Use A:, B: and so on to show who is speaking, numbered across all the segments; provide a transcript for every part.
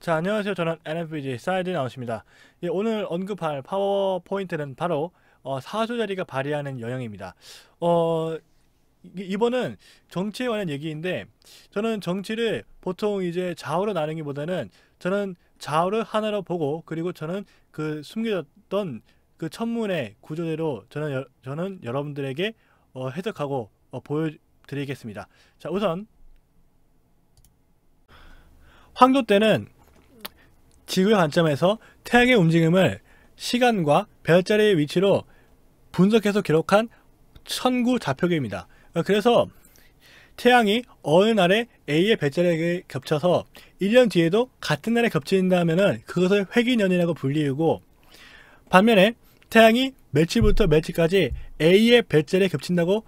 A: 자 안녕하세요 저는 n f b g 사이드 나오십니다 예, 오늘 언급할 파워포인트는 바로 어, 사수자리가 발휘하는 영향입니다 어, 이번은 정치에 관한 얘기인데 저는 정치를 보통 이제 좌우로 나누기보다는 저는 좌우를 하나로 보고 그리고 저는 그 숨겨졌던 그 천문의 구조대로 저는 여, 저는 여러분들에게 어, 해석하고 어, 보여드리겠습니다 자 우선 황조 때는 지구의 관점에서 태양의 움직임을 시간과 별자리의 위치로 분석해서 기록한 천구 좌표계입니다. 그래서 태양이 어느 날에 A의 별자리에 겹쳐서 1년 뒤에도 같은 날에 겹친다면 그것을 회기년이라고 불리우고 반면에 태양이 며칠부터 며칠까지 A의 별자리에 겹친다고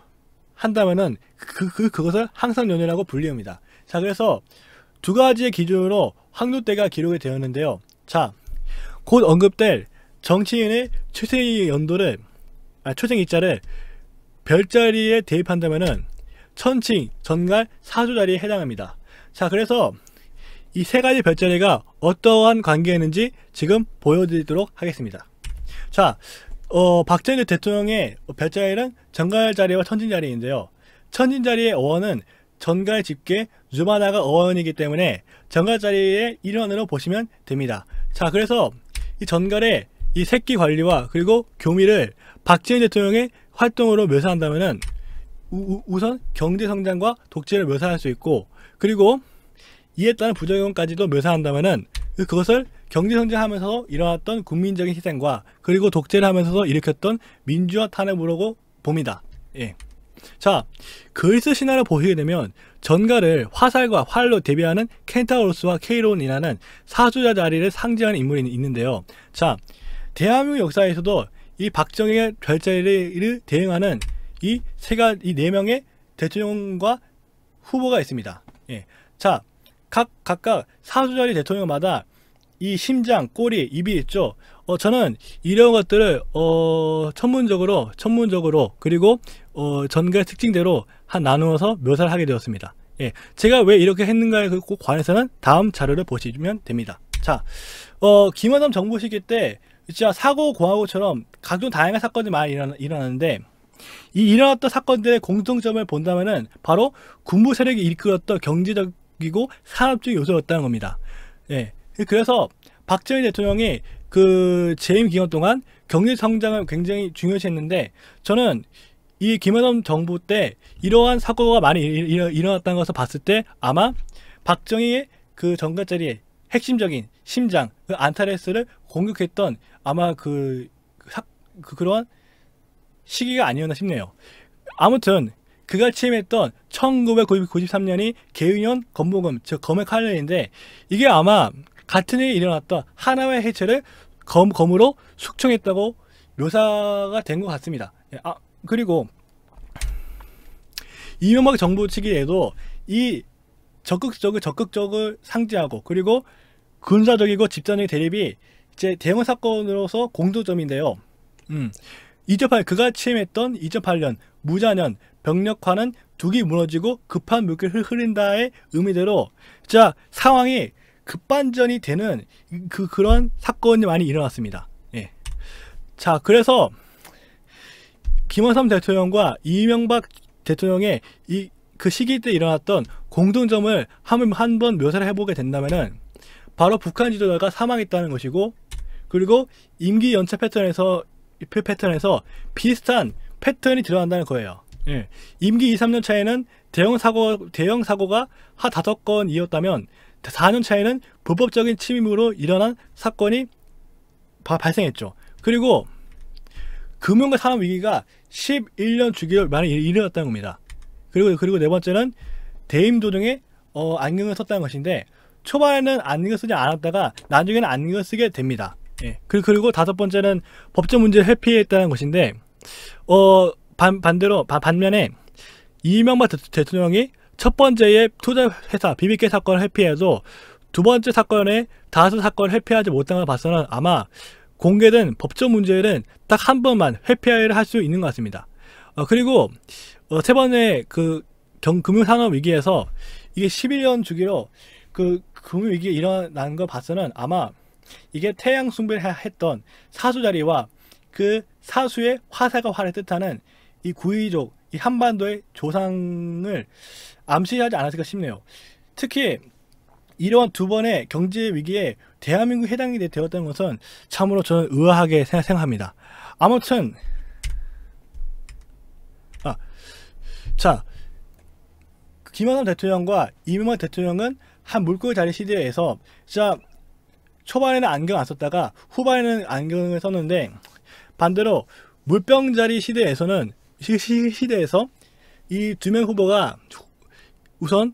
A: 한다면 그, 그, 그것을 항상년이라고 불리웁니다. 자, 그래서 두 가지의 기준으로 황로대가 기록이 되었는데요. 자, 곧 언급될 정치인의 출생 연도를 아, 출생 일자를 별자리에 대입한다면은 천칭, 전갈, 사주자리에 해당합니다. 자, 그래서 이 세 가지 별자리가 어떠한 관계였는지 지금 보여드리도록 하겠습니다. 자, 어, 박정희 대통령의 별자리는 전갈 자리와 천진 자리인데요. 천진 자리의 어원은 전갈 집계, 유바나가 어원이기 때문에 전갈자리의 일원으로 보시면 됩니다. 자 그래서 이 전갈의 이 새끼 관리와 그리고 교미를 박정희 대통령의 활동으로 묘사한다면은 우, 선 경제 성장과 독재를 묘사할 수 있고 그리고 이에 따른 부작용까지도 묘사한다면은 그것을 경제 성장하면서 일어났던 국민적인 희생과 그리고 독재를 하면서 일으켰던 민주화 탄압으로 봅니다. 예. 자, 그리스 신화를 보시게 되면 전가를 화살과 활로 대비하는 켄타우로스와 케이론이라는 사수자 자리를 상징하는 인물이 있는데요. 자, 대한민국 역사에서도 이 박정희의 별자리를 대응하는 이 세가 이 네 명의 대통령과 후보가 있습니다. 예. 자, 각 각각 사주자리 대통령마다 이 심장, 꼬리, 입이 있죠. 어, 저는 이런 것들을 어, 천문적으로 천문적으로 그리고 어, 전가 특징대로 한 나누어서 묘사를 하게 되었습니다. 예, 제가 왜 이렇게 했는가에 그 관해서는 다음 자료를 보시면 됩니다. 자, 어, 김원삼 정부시기때 진짜 사고 공화국처럼 각종 다양한 사건이 많이 일어나, 일어나는데 이 일어났던 사건들의 공통점을 본다면은 바로 군부 세력이 이끌었던 경제적이고 산업적 요소였다는 겁니다. 예, 그래서 박정희 대통령이 그 재임 기간 동안 경제 성장을 굉장히 중요시했는데 저는 이 김여정 정부 때 이러한 사고가 많이 일, 일 어났다는 것을 봤을 때 아마 박정희의 그 정가 자리에 핵심적인 심장 그 안타레스를 공격했던 아마 그, 그 사, 그러한 시기가 아니었나 싶네요. 아무튼 그가 취임했던 1993년이 개의원 건보금 즉 검액 칼날인데 이게 아마 같은 해에 일어났던 하나의 해체를 검, 검으로 숙청했다고 묘사가 된 것 같습니다. 예, 아 그리고 이명박 정부 측에도 이 적극적을 적극적을 상징하고 그리고 군사적이고 집단의 대립이 이제 대형 사건으로서 공조점인데요. 음. 2008 그가 취임했던 2008년 무자년 병력화는 두기 무너지고 급한 물길 흐른다의 의미대로 자 상황이 급반전이 되는 그 그런 사건이 많이 일어났습니다. 예. 자, 그래서 김원삼 대통령과 이명박 대통령의 이 그 시기 때 일어났던 공통점을 한번 한번 묘사를 해보게 된다면은 바로 북한 지도자가 사망했다는 것이고 그리고 임기 연차 패턴에서 그 패턴에서 비슷한 패턴이 드러난다는 거예요. 예. 임기 2, 3년 차에는 대형 사고 대형 사고가 하 다섯 건이었다면 4년 차에는 불법적인 침입으로 일어난 사건이 발생했죠. 그리고 금융과 산업 위기가 11년 주기로 많이 일어났다는 겁니다. 그리고 그리고 네 번째는 대임 도중에 어, 안경을 썼다는 것인데 초반에는 안경을 쓰지 않았다가 나중에는 안경을 쓰게 됩니다. 예. 그, 그리고 다섯 번째는 법적 문제를 회피했다는 것인데 어, 반, 반대로 반, 반면에 이명박 대통령이 첫 번째의 투자회사 비비케 사건을 회피해도 두 번째 사건의 다수 사건을 회피하지 못한 걸 봐서는 아마 공개된 법적 문제는 딱 한 번만 회피를 할수 있는 것 같습니다. 어, 그리고 어, 세 번의 그 경, 금융산업 위기에서 이게 11년 주기로 그 금융위기 일어난 걸 봐서는 아마 이게 태양 숭배 했던 사수자리와 그 사수의 화살과 화를 뜻하는 이 구의족, 이 한반도의 조상을 암시하지 않았을까 싶네요. 특히 이러한 두 번의 경제 위기에 대한민국 해당이 되었다는 것은 참으로 저는 의아하게 생각합니다. 아무튼 아, 자 김영삼 대통령과 이명박 대통령은 한 물고기 자리 시대에서 진짜 초반에는 안경 안 썼다가 후반에는 안경을 썼는데 반대로 물병 자리 시대에서는 시, 시, 시대에서 이 두 명 후보가 우선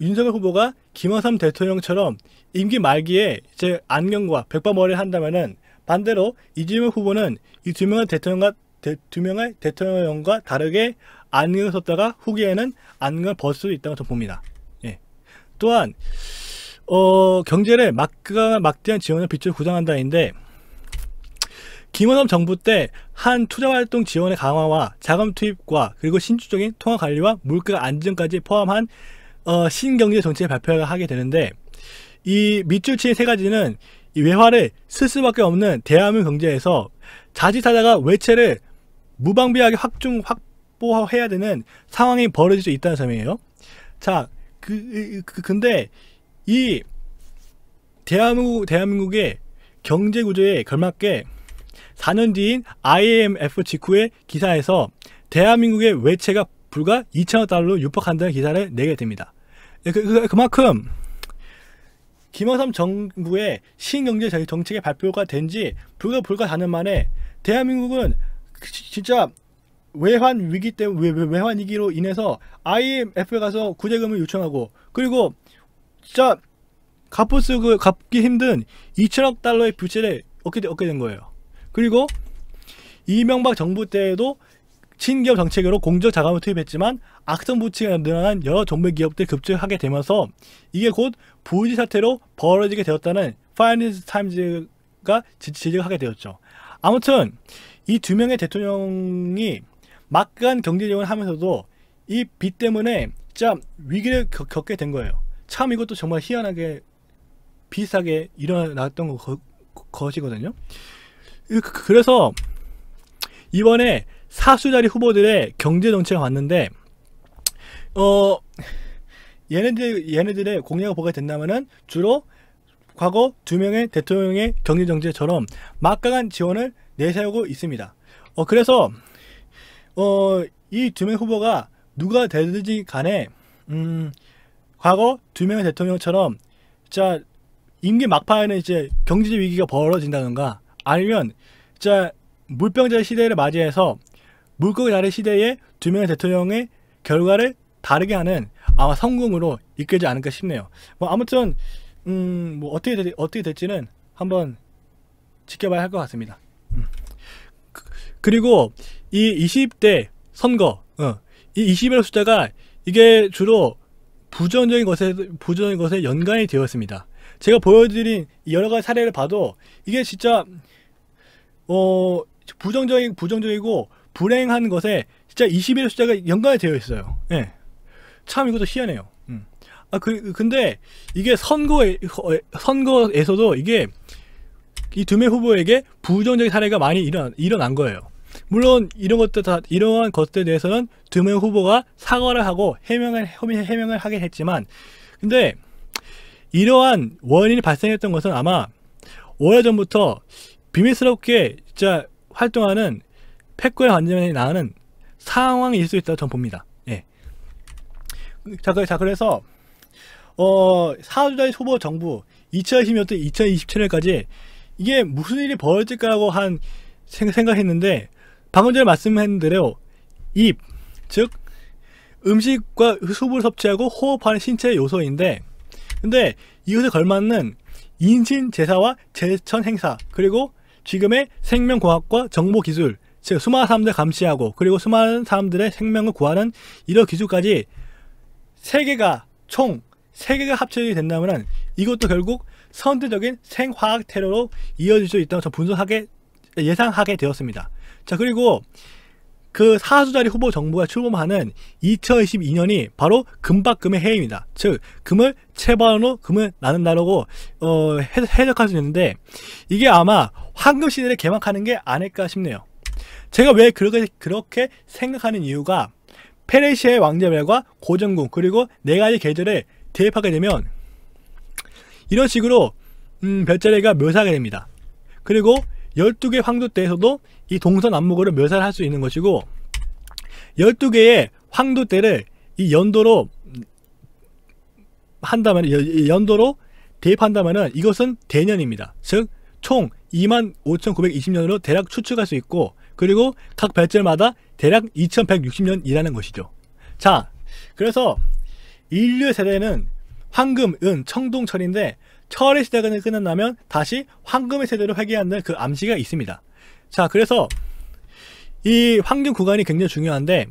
A: 윤석열 후보가 김영삼 대통령처럼 임기 말기에 제 안경과 백발머리를 한다면은 반대로 이재명 후보는 이 두 명의 대통령과 대, 두 명의 대통령과 다르게 안경을 썼다가 후기에는 안경을 벗을 수 있다고 저는 봅니다. 예. 또한 어, 경제를 막강한 막대한 지원을 빚을 구상한다인데 김원업 정부 때 한 투자활동 지원의 강화와 자금 투입과 그리고 신주적인 통화 관리와 물가 안정까지 포함한 어, 신경제 정책의 발표를 하게 되는데 이 밑줄치의 세 가지는 이 외화를 쓸 수밖에 없는 대한민국 경제에서 자칫하다가 외채를 무방비하게 확충 확보해야 되는 상황이 벌어질 수 있다는 점이에요. 자, 그, 그, 그 근데 이 대한민국 대한민국의 경제 구조에 걸맞게 4년 뒤인 IMF 직후의 기사에서 대한민국의 외채가 불과 2천억 달러로 육박한다는 기사를 내게 됩니다. 예, 그, 그, 그만큼 김영삼 정부의 신경제 정책의 발표가 된지 불과 불과 4년 만에 대한민국은 그 진짜 외환 위기 때문에 외환 위기로 인해서 IMF에 가서 구제금을 요청하고 그리고 진짜 갚을 수 그 갚기 힘든 2천억 달러의 부채를 얻게, 얻게 된 거예요. 그리고 이명박 정부 때에도 친기업 정책으로 공적 자금을 투입했지만 악성 부채가 늘어난 여러 정부 기업들 급증하게 되면서 이게 곧 부유지 사태로 벌어지게 되었다는 파이낸스 타임즈가 지적하게 되었죠. 아무튼 이 두 명의 대통령이 막간 경제적을 하면서도 이 빚 때문에 참 위기를 겪, 게된 거예요. 참 이것도 정말 희한하게 비슷하게 일어났던 거, 것이거든요. 그, 그, 그래서 이번에 사수자리 후보들의 경제 정책을 봤는데 어 얘네들 얘네들의 공약을 보게 된다면은 주로 과거 두 명의 대통령의 경제 정책처럼 막강한 지원을 내세우고 있습니다. 어 그래서 어 이 두 명 후보가 누가 되든지 간에 음 과거 두 명의 대통령처럼 자 임기 막판에 는 이제 경제 위기가 벌어진다던가 아니면 진짜 물병자 시대를 맞이해서 물고기 나래 시대에 두 명의 대통령의 결과를 다르게 하는 아마 성공으로 이끌지 않을까 싶네요. 뭐 아무튼 음뭐 어떻게 되, 어떻게 될지는 한번 지켜봐야 할 것 같습니다. 음. 그, 리고이 20대 선거, 어, 이 20의 숫자가 이게 주로 부정적인 것에 부정적인 것에 연관이 되었습니다. 제가 보여드린 여러 가지 사례를 봐도 이게 진짜 어 부정적인 부정적이고 불행한 것에 진짜 21의 숫자가 연관이 되어 있어요. 예. 네. 참 이것도 희한해요. 음. 아, 그, 근데 이게 선거에, 어, 선거에서도 이게 이두명 후보에게 부정적인 사례가 많이 일어난, 일어난 거예요. 물론 이런 것들 다 이러한 것들에 대해서는 두명 후보가 사과를 하고 해명을 해명을 하긴 했지만 근데 이러한 원인이 발생했던 것은 아마 오래전부터 비밀스럽게 진짜 활동하는 패권의 관점이 나가는 상황일 수 있다고 저는 봅니다. 예. 자, 그, 자 그래서 어, 사주자의 후보 정부 2020년부터 2027년까지 이게 무슨 일이 벌어질 까라고 한 생각했는데 방금 전에 말씀한 대로 입, 즉 음식과 그 수분을 섭취하고 호흡하는 신체 의 요소인데 근데 이것에 걸맞는 인신 제사와 제천 행사 그리고 지금의 생명공학과 정보기술 즉 수많은 사람들 감시하고 그리고 수많은 사람들의 생명을 구하는 이런 기술까지 세계가총세계가 합쳐지게 된다면 이것도 결국 선제적인 생화학 테러로 이어질 수 있다고 저 분석하게 예상하게 되었습니다. 자 그리고 그 사수자리 후보 정부가 출범하는 2022년이 바로 금박금의 해입니다. 즉 금을 채반으로 금을 나눈다라고 어, 해석할 수 있는데 이게 아마 황금 시대를 개막하는 게 아닐까 싶네요. 제가 왜 그렇게 그렇게 생각하는 이유가 페르시아의 왕자별과 고전궁 그리고 네 가지 계절에 대입하게 되면 이런 식으로 음, 별자리가 묘사하게 됩니다. 그리고 12개 황조 때에서도 이 동선 안목으를 묘사를 할 수 있는 것이고 12개의 황도대를 이 연도로 한다면 연도로 대입한다면 이것은 대년입니다. 즉 총 25,920년으로 대략 추측할 수 있고 그리고 각 별절마다 대략 2160년이라는 것이죠. 자 그래서 인류 세대는 황금, 은, 청동, 철인데 철의 시대가 끝난다면 다시 황금의 세대로 회귀하는 그 암시가 있습니다. 자, 그래서 이 환경 구간이 굉장히 중요한데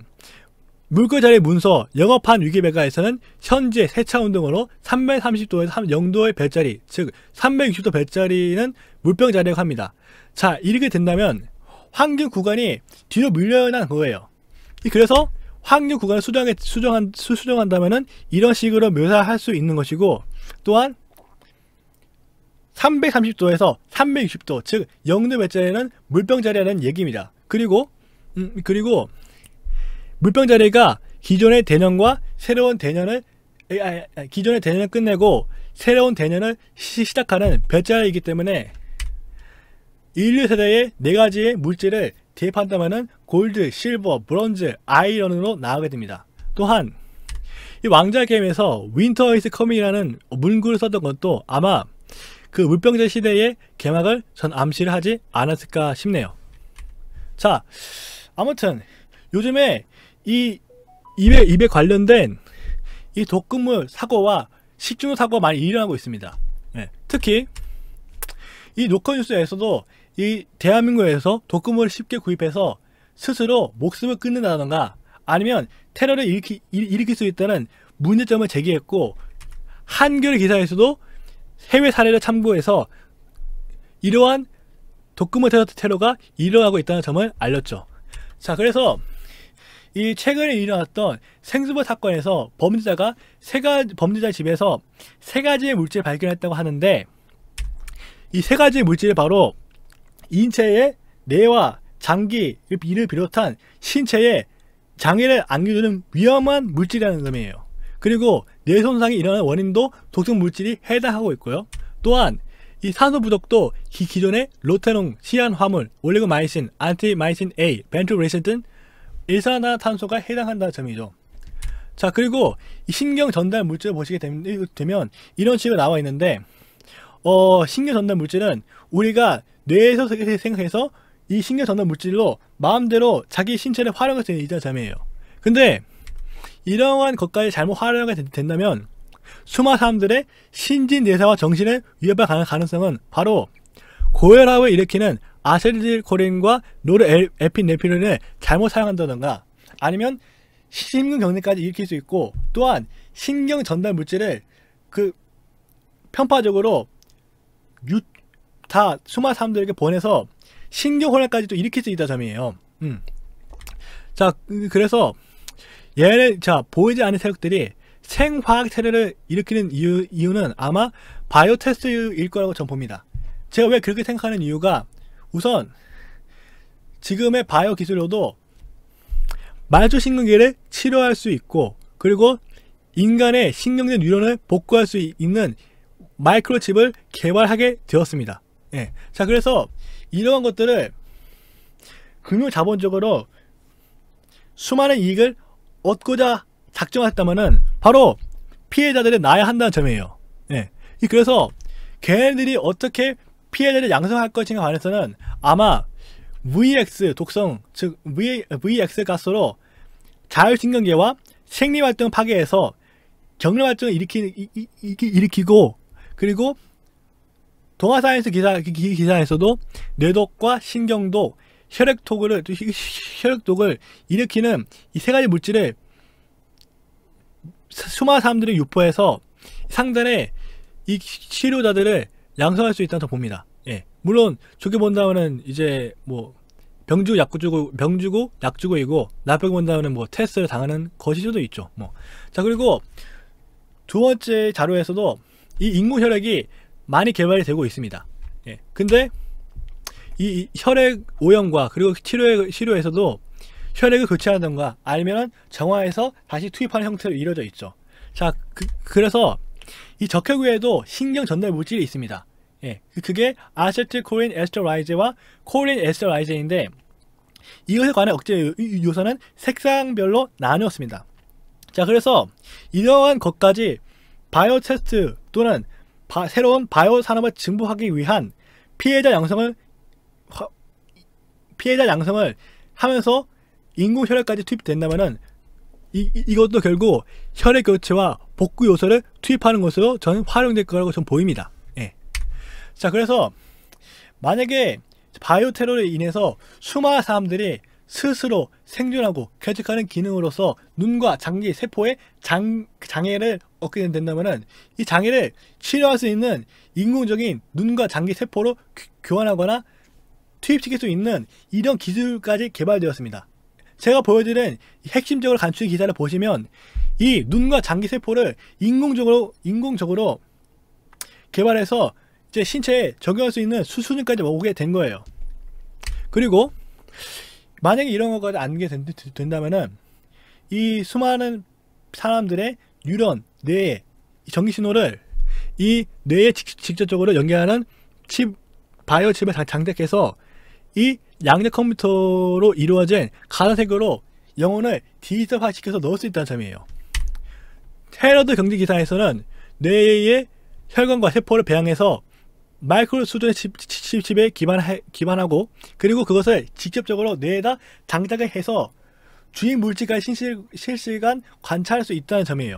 A: 물거자리 문서 영업한 위기배가에서는 현재 세차 운동으로 330도에서 0도의 배짜리, 즉 360도 배짜리는 물병자리라고 합니다. 자, 이렇게 된다면 환경 구간이 뒤로 밀려난 거예요. 그래서 환경 구간을 수정한다면은 이런 식으로 묘사할 수 있는 것이고 또한 330도에서 360도 즉영도몇자리는 물병 자리라는 얘기입니다. 그리고 음, 그리고 물병 자리가 기존의 대년과 새로운 대년을 아, 아, 기존의 대년을 끝내고 새로운 대년을 시, 작하는 별자리이기 때문에 인류 세대의 네 가지의 물질을 대입한다면은 골드, 실버, 브론즈, 아이언으로 나가게 됩니다. 또한 이 왕자 게임에서 윈터 이스 커밍이라는 문구를 썼던 것도 아마 그 물병제 시대의 개막을 전 암시를 하지 않았을까 싶네요. 자, 아무튼 요즘에 이 입에, 입에 관련된 이 독극물 사고와 식중독 사고가 많이 일어나고 있습니다. 네. 특히 이 노컷뉴스에서도 이 대한민국에서 독극물을 쉽게 구입해서 스스로 목숨을 끊는다던가 아니면 테러를 일으키, 일으킬 수 있다는 문제점을 제기했고 한겨레 기사에서도 해외 사례를 참고해서 이러한 독크먼테이 테러가 일어나고 있다는 점을 알렸죠. 자, 그래서 이 최근에 일어났던 생수버 사건에서 범죄자가 세가 지 범죄자 집에서 세 가지의 물질을 발견했다고 하는데 이 세 가지의 물질이 바로 인체의 뇌와 장기 이를 비롯한 신체에 장애를 안겨주는 위험한 물질이라는 의미예요. 그리고 뇌 손상이 일어나는 원인도 독성 물질이 해당하고 있고요. 또한 이 산소 부족도 기, 기존의 로테농, 시안 화물, 올리고마이신, 안티마이신 A, 벤트레이신등 일산화탄소가 해당한다는 점이죠. 자 그리고 이 신경 전달 물질을 보시게 되면 이런 식으로 나와 있는데 어, 신경 전달 물질은 우리가 뇌에서 생각해서 이 신경 전달 물질로 마음대로 자기 신체를 활용할 수 있는 점이에요. 근데 이러한 것까지 잘못 활용하게 된다면 수많은 사람들의 신진 대사와정신을 위협할 가능성은 바로 고혈압을 일으키는 아세틸코린과 노르에피네피린을 잘못 사용한다던가 아니면 심근 경색까지 일으킬 수 있고 또한 신경 전달 물질을 그 편파적으로 유, 다 수많은 사람들에게 보내서 신경 혼란까지도 일으킬 수 있다 점이에요. 음. 자, 그, 그래서 얘네 자 보이지 않는 세력들이 생화학 테러를 일으키는 이유, 이유는 아마 바이오 테스트일 거라고 전 봅니다. 제가 왜 그렇게 생각하는 이유가 우선 지금의 바이오 기술로도 말초 신경계를 치료할 수 있고 그리고 인간의 신경계 뉴런을 복구할 수 있는 마이크로칩을 개발하게 되었습니다. 예. 자 그래서 이러한 것들을 금융 자본적으로 수많은 이익을 얻고자 작정했다면은 바로 피해자들이 나야 한다는 점이에요. 예. 그래서 걔네들이 어떻게 피해자를 양성할 것인가 관해서는 아마 VX 독성 즉 v, VX 가스로 자율신경계와 생리활동 파괴해서 경련활동을 일으키, 일으키고 그리고 동아사이언스 기사, 기사에서도 뇌독과 신경도 혈액톡을 혈액톡을 일으키는 이 세 가지 물질을 수많은 사람들이 유포해서 상단에 이 치료자들을 양성할 수 있다고 봅니다. 예. 물론 좋게 본다면은 이제 뭐 병주고 약 주고 병주고 약 주고이고 나쁘게 본다면은 뭐 테스트를 당하는 거시 수도 있죠. 뭐. 자, 그리고 두 번째 자료에서도 이 인공 혈액이 많이 개발이 되고 있습니다. 예. 근데 이, 혈액 오염과 그리고 치료에, 치료에서도 혈액을 교체하던가 아니면 정화해서 다시 투입하는 형태로 이루어져 있죠. 자, 그, 그래서 이 적혈구에도 신경 전달 물질이 있습니다. 예, 그게 아세틸코린 에스터라이제와 코린 에스터라이제인데 이것에 관한 억제 요소는 색상별로 나누었습니다. 자, 그래서 이러한 것까지 바이오 테스트 또는 바, 새로운 바이오 산업을 증폭하기 위한 피해자 양성을 피해자 양성을 하면서 인공 혈액까지 투입된다면은 이, 이것도 결국 혈액 교체와 복구 요소를 투입하는 것으로 저는 활용될 거라고 전 보입니다. 예. 자, 그래서 만약에 바이오 테러로 인해서 수많은 사람들이 스스로 생존하고 쾌적하는 기능으로서 눈과 장기 세포의 장, 장애를 얻게 된다면이 장애를 치료할 수 있는 인공적인 눈과 장기 세포로 교, 교환하거나 투입시킬 수 있는 이런 기술까지 개발되었습니다. 제가 보여드린 핵심적으로 간추린 기사를 보시면 이 눈과 장기 세포를 인공적으로 인공적으로 개발해서 이제 신체에 적용할 수 있는 수순까지 오게 된 거예요. 그리고 만약에 이런 것까지 안게 된다면은 이 수많은 사람들의 뉴런 뇌에 전기 신호를 이 뇌에 직, 접적으로 연결하는 칩 바이오 칩을 장착해서 이 양자 컴퓨터로 이루어진 가라색으로 영혼을 디지털화시켜서 넣을 수 있다는 점이에요. 헤러드 경제 기사에서는 뇌의 혈관과 세포를 배양해서 마이크로 수준의 칩, 에기반하고 그리고 그것을 직접적으로 뇌에다 장착을 해서 주위 물질까지 실시, 간 관찰할 수 있다는 점이에요.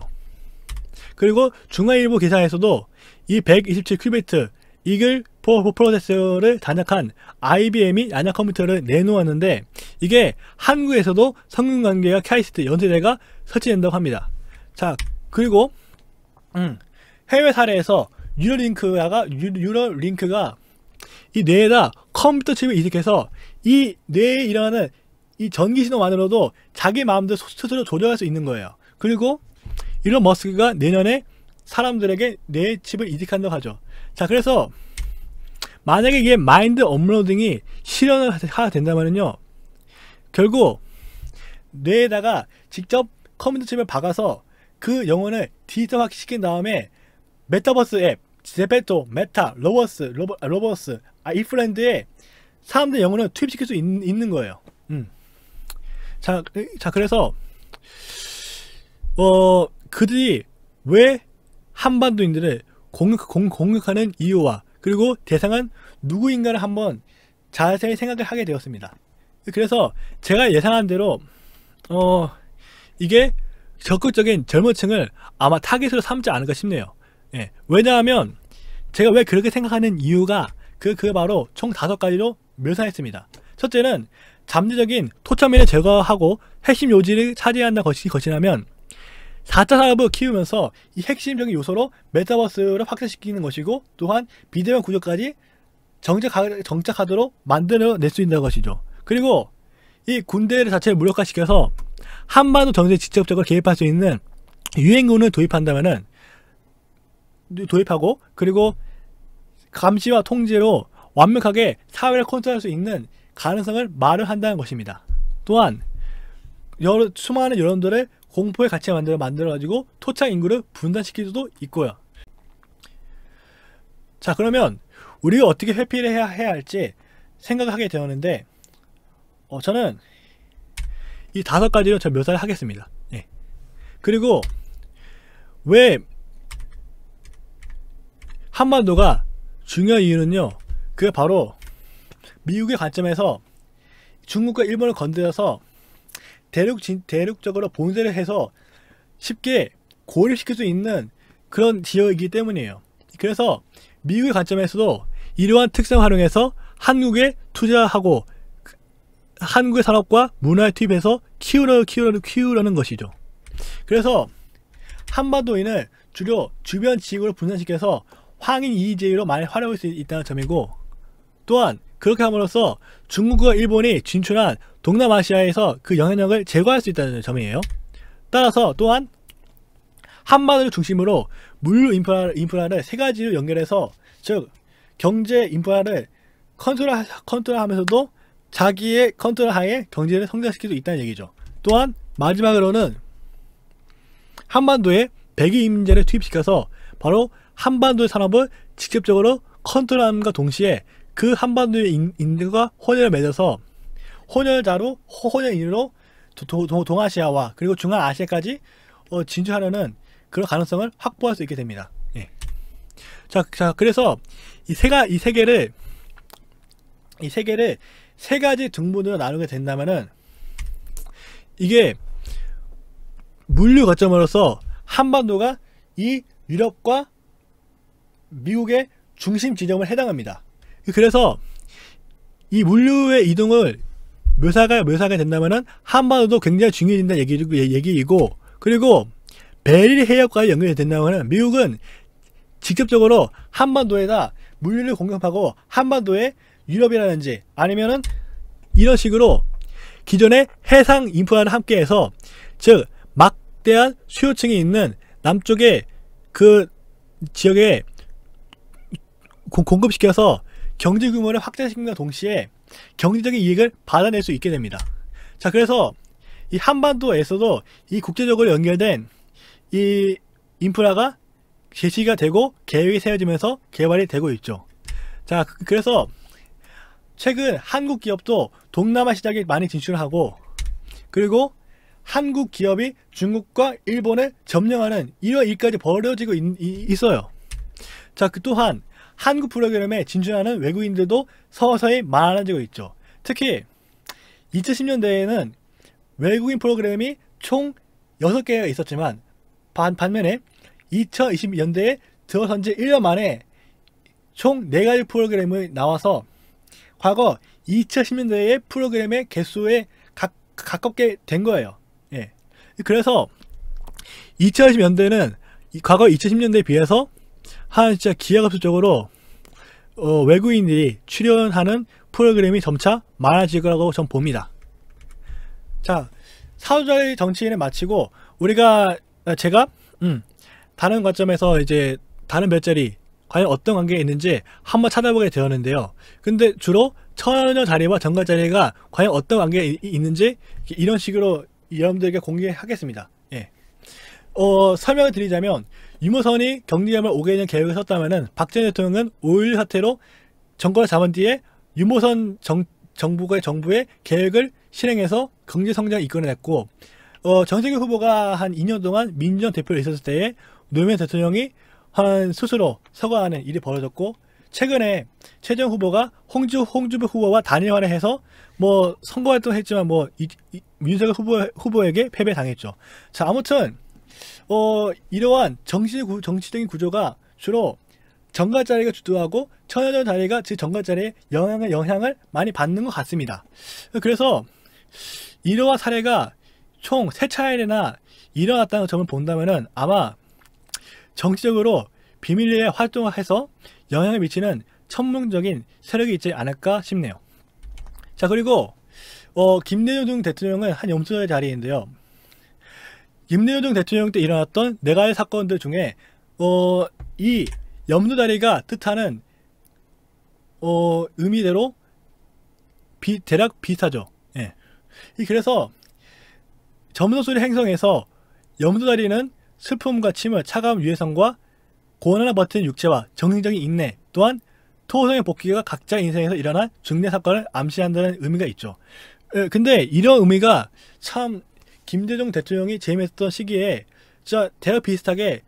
A: 그리고 중앙일보 기사에서도 이 127 큐비트 이글 보 프로세서를 단약한 IBM이 단약 컴퓨터를 내놓았는데 이게 한국에서도 성능관계와 카이스트 연세대가 설치된다고 합니다. 자 그리고 음, 해외 사례에서 유럴링크가유럴링크가이 뇌에다 컴퓨터 칩을 이식해서 이 뇌에 일어나는 이 전기 신호만으로도 자기 마음대로 스스로 조절할 수 있는 거예요. 그리고 이런 머스크가 내년에 사람들에게 뇌 칩을 이식한다고 하죠. 자 그래서 만약에 이게 마인드 업로딩이 실현을 하게 된다면요 결국 뇌에다가 직접 컴퓨터 칩을 박아서 그 영혼을 디지털화 시킨 다음에 메타버스 앱, 제페토, 메타, 로버스, 로버, 아, 로버스, 아, 이프랜드에 사람들 영혼을 투입시킬 수 있, 는 거예요. 음. 자, 그, 자, 그래서, 어, 그들이 왜 한반도인들을 공격, 공, 공격하는 이유와 그리고 대상은 누구인가를 한번 자세히 생각을 하게 되었습니다. 그래서 제가 예상한 대로 어 이게 적극적인 젊은 층을 아마 타겟으로 삼지 않을까 싶네요. 예. 왜냐하면 제가 왜 그렇게 생각하는 이유가 그, 그 바로 총 다섯 가지로 묘사했습니다. 첫째는 잠재적인 토착민을 제거하고 핵심 요지를 차지한다 것이 것이라면 4차 산업을 키우면서 이 핵심적인 요소로 메타버스를 확대시키는 것이고 또한 비대면 구조까지 정착하, 정착하도록 만들어낼 수 있는 것이죠. 그리고 이 군대를 자체를 무력화시켜서 한반도 정세에 직접적으로 개입할 수 있는 유엔군을 도입한다면은 도입하고 그리고 감시와 통제로 완벽하게 사회를 컨트롤할 수 있는 가능성을 말을 한다는 것입니다. 또한 여러, 수많은 여론들을 공포의 가치 만들어 만들어가지고 토착 인구를 분단시킬수도 있고요. 자 그러면 우리가 어떻게 회피를 해야, 해야 할지 생각하게 되었는데 어, 저는 이 다섯 가지로 저 묘사를 하겠습니다. 예. 그리고 왜 한반도가 중요한 이유는요. 그게 바로 미국의 관점에서 중국과 일본을 건드려서 대륙 진, 대륙적으로 본세를 해서 쉽게 고립시킬 수 있는 그런 지역이기 때문이에요. 그래서 미국의 관점에서도 이러한 특성을 활용해서 한국에 투자하고 그, 한국의 산업과 문화에 투입해서 키우려, 키우려, 키우려는 것이죠. 그래서 한반도인을 주로 주변 지역으로 분산시켜서 황인 이의제의로 많이 활용할 수 있다는 점이고 또한 그렇게 함으로써 중국과 일본이 진출한 동남아시아에서 그 영향력을 제거할 수 있다는 점이에요. 따라서 또한 한반도를 중심으로 물류 인프라, 인프라를 세 가지로 연결해서 즉 경제 인프라를 컨트롤, 컨트롤하면서도 자기의 컨트롤 하에 경제를 성장시킬 수 있다는 얘기죠. 또한 마지막으로는 한반도에 백의임민제를 투입시켜서 바로 한반도의 산업을 직접적으로 컨트롤함과 동시에 그 한반도의 인들과 혼혈을 맺어서 혼혈자로 혼혈인으로 동아시아와 그리고 중앙아시아까지 어, 진주하려는 그런 가능성을 확보할 수 있게 됩니다. 예. 자, 자 그래서 이 세가 이 세계를 이 세계를 세 가지 등분으로 나누게 된다면은 이게 물류 거점으로서 한반도가 이 유럽과 미국의 중심 지점을 해당합니다. 그래서 이 물류의 이동을 묘사가 묘사가 된다면은 한반도도 굉장히 중요해진다는 얘기, 얘기이고 그리고 베릴 해역과 연결이 된다면은 미국은 직접적으로 한반도에다 물류를 공급하고 한반도에 유럽이라든지 아니면은 이런 식으로 기존의 해상 인프라를 함께해서 즉 막대한 수요층이 있는 남쪽의 그 지역에 공급시켜서 경제 규모를 확대시킨과 동시에 경제적인 이익을 받아낼 수 있게 됩니다. 자, 그래서 이 한반도에서도 이 국제적으로 연결된 이 인프라가 제시가 되고 계획이 세워지면서 개발이 되고 있죠. 자, 그, 그래서 최근 한국 기업도 동남아 시장에 많이 진출하고 그리고 한국 기업이 중국과 일본을 점령하는 이런 일까지 벌어지고 있, 어요 자, 그 또한 한국 프로그램에 진출하는 외국인들도 서서히 많아지고 있죠. 특히 2010년대에는 외국인 프로그램이 총 6개가 있었지만 반, 반면에 2020년대에 들어선 지 1년 만에 총 4가지 프로그램이 나와서 과거 2010년대의 프로그램의 개수에 가, 가깝게 된 거예요. 예. 그래서 2 0 2 0년대는 과거 2010년대에 비해서 한 진짜 기하급수적으로 어, 외국인들이 출연하는 프로그램이 점차 많아질 거라고 전 봅니다. 자, 사후절 정치인을 마치고 우리가 아, 제가 음, 다른 관점에서 이제 다른 별자리 과연 어떤 관계가 있는지 한번 찾아보게 되었는데요. 근데 주로 천여 자리와 정갈 자리가 과연 어떤 관계가 이, 있는지 이런 식으로 여러분들에게 공개하겠습니다. 예. 어, 설명을 드리자면 유무선이 경리함을 오게 되는 계획을 썼다면박전 대통령은 5.1 사태로 정권을 잡은 뒤에 유무선 정, 정부가 정부의 계획을 실행해서 경제 성장 이끌어냈고 어, 정세균 후보가 한 2년 동안 민주당 대표로 있었을 때에 노무현 대통령이 한 스스로 서거하는 일이 벌어졌고 최근에 최정 후보가 홍주 홍주배 후보와 단일화를 해서 뭐 선거 활동을 했지만 뭐 이, 이, 윤석열 후보 후보에게 패배당했죠. 자 아무튼 어, 이러한 정치, 정치적인 구조가 주로 정가 자리가 주도하고 천여전 자리가 즉 정가 자리에 영향을, 영향을 많이 받는 것 같습니다. 그래서 이러한 사례가 총 세 차례나 일어났다는 점을 본다면 아마 정치적으로 비밀리에 활동을 해서 영향을 미치는 천문적인 세력이 있지 않을까 싶네요. 자 그리고 어, 김대중 대통령은 한염소의 자리인데요. 김대중 대통령 때 일어났던 내가의 사건들 중에 어, 이 염두다리가 뜻하는 어, 의미대로 비, 대략 비슷하죠. 예. 이 그래서 점도소리 행성에서 염두다리는 슬픔과 침을 차가운 유해성과 고난을 버틴 육체와 정신적인 인내 또한 토호성의 복귀가 각자 인생에서 일어난 중대 사건을 암시한다는 의미가 있죠. 에, 근데 이런 의미가 참 김대중 대통령이 재임했던 었 시기에 진짜 대략 비슷하게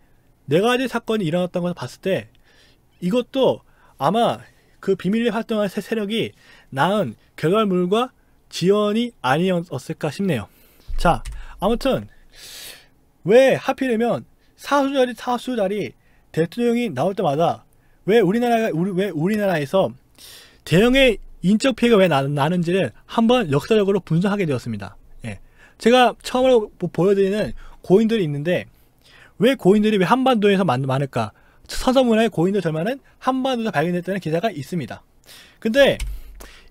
A: 네 가지 사건이 일어났던 것을 봤을 때 이것도 아마 그 비밀리 에 활동한 새 세력이 낳은 결과물과 지연이 아니었을까 싶네요. 자, 아무튼 왜 하필이면 사수자리 사수자리 대통령이 나올 때마다 왜 우리나라가 우리 왜 우리나라에서 대형의 인적 피해가 왜 나, 나는지를 한번 역사적으로 분석하게 되었습니다. 제가 처음으로 보여드리는 고인들이 있는데 왜 고인들이 왜 한반도에서 많을까? 서서문화의 고인돌 절마은 한반도에서 발견됐다는 기사가 있습니다. 근데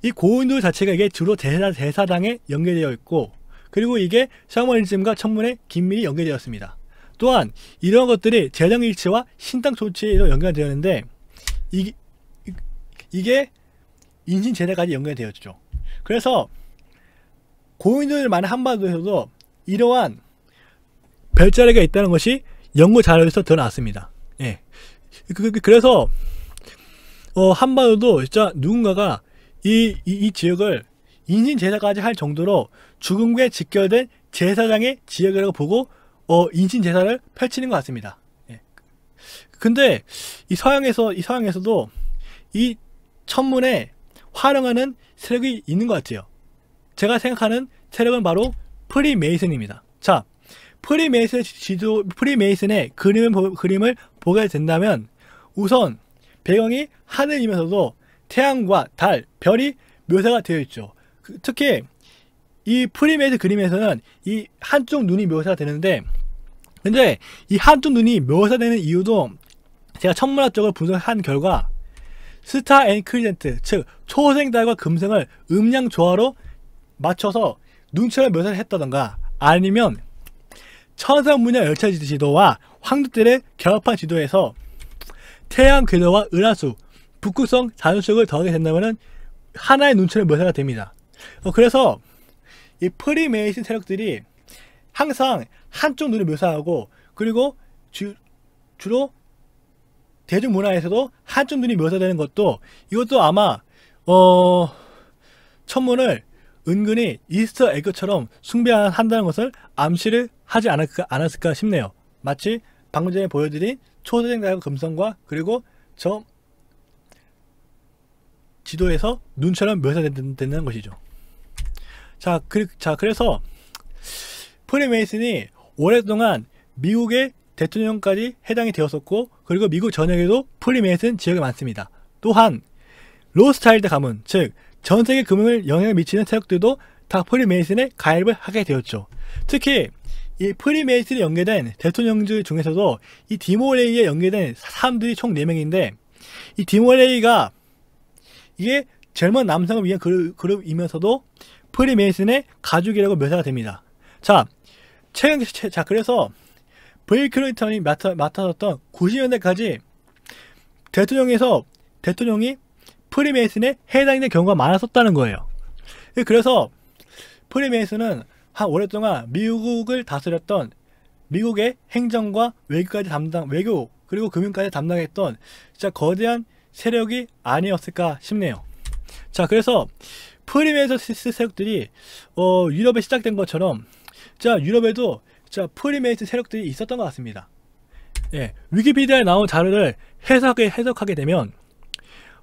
A: 이 고인돌 자체가 이게 주로 대사, 당에 연계되어 있고 그리고 이게 샤머니즘과 천문에 긴밀히 연계되었습니다. 또한 이런 것들이 재정일치와 신당 조치에도 연관되었는데 이, 게 인신재단까지 연관되었죠. 그래서 고인들만의 한반도에서도 이러한 별자리가 있다는 것이 연구 자료에서 드러났습니다. 예. 그, 그, 그래서 어, 한반도도 진짜 누군가가 이, 이, 이 지역을 인신 제사까지 할 정도로 죽음과 직결된 제사장의 지역이라고 보고 어, 인신 제사를 펼치는 것 같습니다. 예. 근데 이 서양에서 이 서양에서도 이 천문에 활용하는 세력이 있는 것 같아요. 제가 생각하는 세력은 바로 프리메이슨입니다. 자, 프리메이슨 지도, 프리메이슨의 그림을, 그림을 보게 된다면 우선 배경이 하늘이면서도 태양과 달, 별이 묘사가 되어 있죠. 그, 특히 이 프리메이슨 그림에서는 이 한쪽 눈이 묘사 되는데 근데 이 한쪽 눈이 묘사되는 이유도 제가 천문학 쪽을 분석한 결과 스타 앤 크리젠트 즉 초생 달과 금생을 음양 조화로 맞춰서 눈치를 묘사를 했다던가 아니면 천상 문야 열차 지도와 황도들의 결합한 지도에서 태양 궤도와 은하수, 북극성 자연축을 더하게 된다면 하나의 눈치를 묘사가 됩니다. 어, 그래서 이 프리메이슨 세력들이 항상 한쪽 눈을 묘사하고 그리고 주, 주로 대중문화에서도 한쪽 눈이 묘사되는 것도 이것도 아마 어, 천문을 은근히 이스터 에그처럼 숭배한다는 것을 암시를 하지 않았을까, 않았을까 싶네요. 마치 방금 전에 보여드린 초대생가의 금성과 그리고 저 지도에서 눈처럼 묘사된는 것이죠. 자, 그, 자 그래서 프리메이슨이 오랫동안 미국의 대통령까지 해당이 되었었고 그리고 미국 전역에도 프리메이슨 지역이 많습니다. 또한 로스타일드 가문 즉전 세계 금융을 영향을 미치는 세력들도 다 프리메이슨에 가입을 하게 되었죠. 특히 이 프리메이슨에 연계된 대통령들 중에서도 이 디모레이에 연계된 사람들이 총 4명인데 이 디모레이가 이게 젊은 남성을 위한 그룹, 그룹이면서도 프리메이슨의 가족이라고 묘사가 됩니다. 자, 최근, 최, 자, 그래서 브일 클린턴이 맡아, 맡아졌던 90년대까지 대통령에서 대통령이 프리메이슨에 해당된 경우가 많았었다는 거예요. 그래서 프리메이슨은 한 오랫동안 미국을 다스렸던 미국의 행정과 외교까지 담당 외교 그리고 금융까지 담당했던 진짜 거대한 세력이 아니었을까 싶네요. 자 그래서 프리메이슨 세력들이 어, 유럽에 시작된 것처럼 자 유럽에도 자 프리메이슨 세력들이 있었던 것 같습니다. 예, 위키피디아에 나온 자료를 해석해 해석하게 되면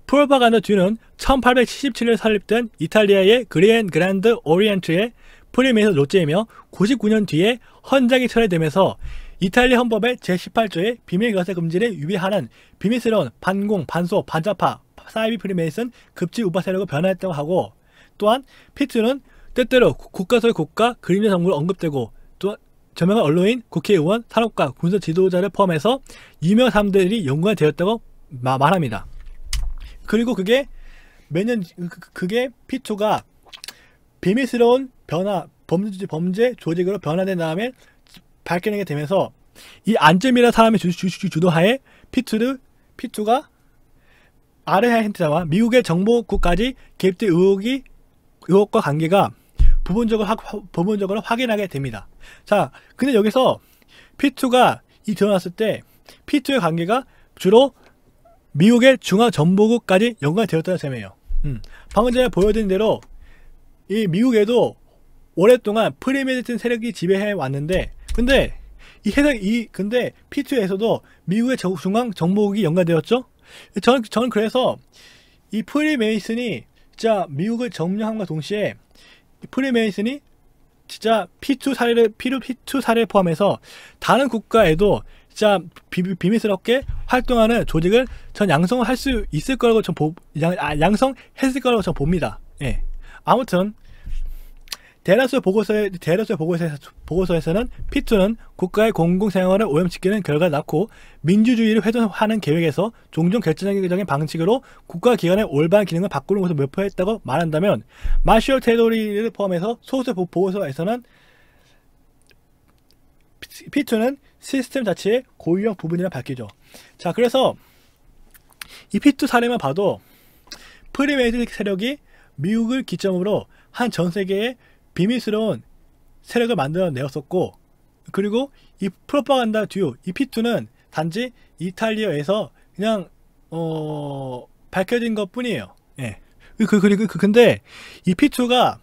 A: 프로파간다 뒤는 1877년 설립된 이탈리아의 그리엔 그랜드 오리엔트의 프리메이서 로제이며 99년 뒤에 헌장이 철회되면서 이탈리아 헌법의 제18조의 비밀과세 금지를 위배하는 비밀스러운 반공, 반소, 반자파, 사이비 프리메이슨, 급지 우파 세력으로 변화했다고 하고 또한 피트는 때때로 국가 소의 국가, 그림자 정부를 언급되고 또 저명한 언론인, 국회의원, 산업가, 군사 지도자를 포함해서 유명 사람들이 연구가 되었다고 말합니다. 그리고 그게 매년 그, 그, 그게 피투가 비밀스러운 변화 범죄, 범죄 조직으로 변화된 다음에 발견하게 되면서 이 안재미라 사람의 주, 주, 주, 주도하에 피투를 피투가 아르헨 힌트자와 미국의 정보국까지 개입된 의혹이 의혹과 관계가 부분적으로 하, 부분적으로 확인하게 됩니다. 자, 근데 여기서 피투가 이 드러났을 때 피투의 관계가 주로 미국의 중앙정보국까지 연관되었다는 셈이에요. 음. 방금 전에 보여드린 대로 이 미국에도 오랫동안 프리메디튼 세력이 지배해 왔는데 근데 이 해당 이 근데 P2에서도 미국의 중앙 정보국이 연관되었죠. 저는 저는 그래서 이 프리메이슨이 진짜 미국을 점령함과 동시에 프리메이슨이 진짜 P2 사례를 P2 사례 포함해서 다른 국가에도 진짜 비, 비밀스럽게 활동하는 조직을 전 양성을 할 수 있을 거라고 전 보, 양, 아, 양성했을 거라고 전 봅니다. 예. 아무튼 대다수 보고서에 대다수 보고서에서, 보고서에서는 피투는 국가의 공공생활을 오염시키는 결과를 낳고 민주주의를 회전하는 계획에서 종종 결정적인 방식으로 국가기관의 올바른 기능을 바꾸는 것을 목표했다고 말한다면 마셜 테도리를 포함해서 소수 보고서에서는 피투는 시스템 자체의 고유형 부분이랑 바뀌죠. 자, 그래서 이 P2 사례만 봐도 프리메이드 세력이 미국을 기점으로 한 전 세계의 비밀스러운 세력을 만들어내었었고 그리고 이 프로파간다 듀, 이 P2는 단지 이탈리아에서 그냥 어... 밝혀진 것 뿐이에요. 예. 그, 그, 그리고 그, 근데 이 P2가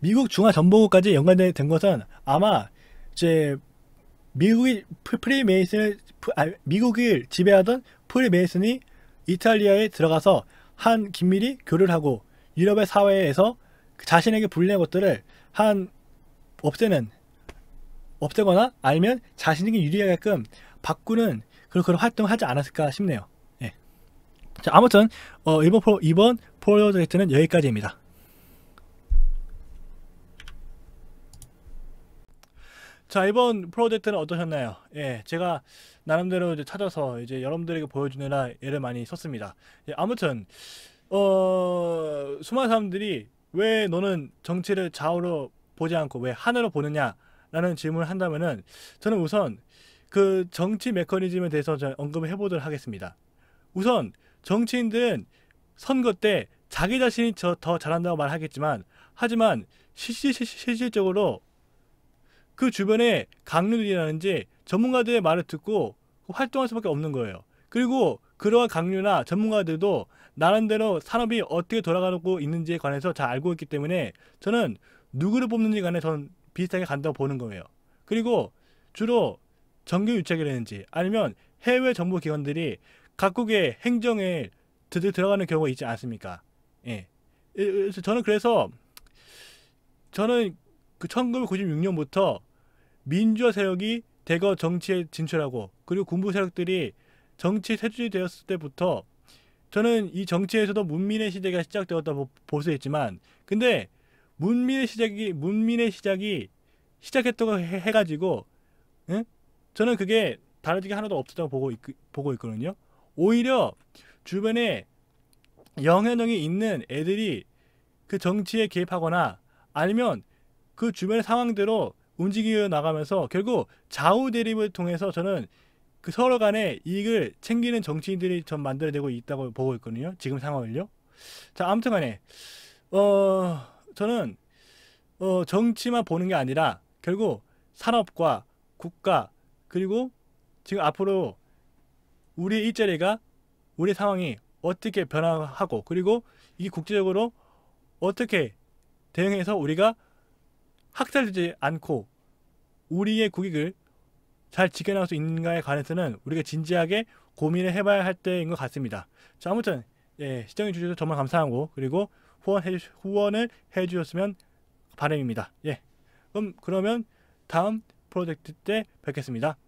A: 미국 중화전보국까지 연관된 것은 아마 이제 미국이 프리메이슨을 아, 미국을 지배하던 프리메이슨이 이탈리아에 들어가서 한 긴밀히 교류를 하고 유럽의 사회에서 그 자신에게 불리한 것들을 한 없애는 없애거나 알면 자신에게 유리하게끔 바꾸는 그런 그런 활동을 하지 않았을까 싶네요. 예. 자, 아무튼 어, 이번 프로, 이번 프로젝트는 여기까지입니다. 자 이번 프로젝트는 어떠셨나요? 예, 제가 나름대로 이제 찾아서 이제 여러분들에게 보여주느라 애를 많이 썼습니다. 예, 아무튼 어 수많은 사람들이 왜 너는 정치를 좌우로 보지 않고 왜 하늘로 보느냐라는 질문을 한다면은 저는 우선 그 정치 메커니즘에 대해서 언급을 해보도록 하겠습니다. 우선 정치인들은 선거 때 자기 자신이 더 잘한다고 말하겠지만 하지만 실질적으로 그 주변에 강류들이라는지 전문가들의 말을 듣고 활동할 수밖에 없는 거예요. 그리고 그러한 강류나 전문가들도 나름대로 산업이 어떻게 돌아가고 있는지에 관해서 잘 알고 있기 때문에 저는 누구를 뽑는지 간에 전 비슷하게 간다고 보는 거예요. 그리고 주로 정규 유착이라든지 아니면 해외 정부 기관들이 각국의 행정에 드들 들어가는 경우가 있지 않습니까? 예. 예, 예 저는 그래서 저는 그 1996년부터 민주화 세력이 대거 정치에 진출하고 그리고 군부 세력들이 정치 세출이 되었을 때부터 저는 이 정치에서도 문민의 시대가 시작되었다고 볼 수 있지만 근데 문민의 시작이 문민의 시작이 시작했다고 해, 가지고 응? 저는 그게 다르지게 하나도 없었다고 보고 있, 보고 있거든요. 오히려 주변에 영향력이 있는 애들이 그 정치에 개입하거나 아니면 그 주변의 상황대로 움직여 나가면서 결국 좌우 대립을 통해서 저는 그 서로 간에 이익을 챙기는 정치인들이 전 만들어내고 있다고 보고 있거든요. 지금 상황을요. 자, 아무튼 간에, 어, 저는, 어, 정치만 보는 게 아니라 결국 산업과 국가, 그리고 지금 앞으로 우리의 일자리가, 우리 상황이 어떻게 변화하고, 그리고 이게 국제적으로 어떻게 대응해서 우리가 학살되지 않고 우리의 국익을 잘 지켜나갈 수 있는가에 관해서는 우리가 진지하게 고민을 해봐야 할 때인 것 같습니다. 자, 아무튼 예, 시청해 주셔서 정말 감사하고 그리고 후원해, 후원을 해주셨으면 바람입니다. 예, 그럼 그러면 다음 프로젝트 때 뵙겠습니다.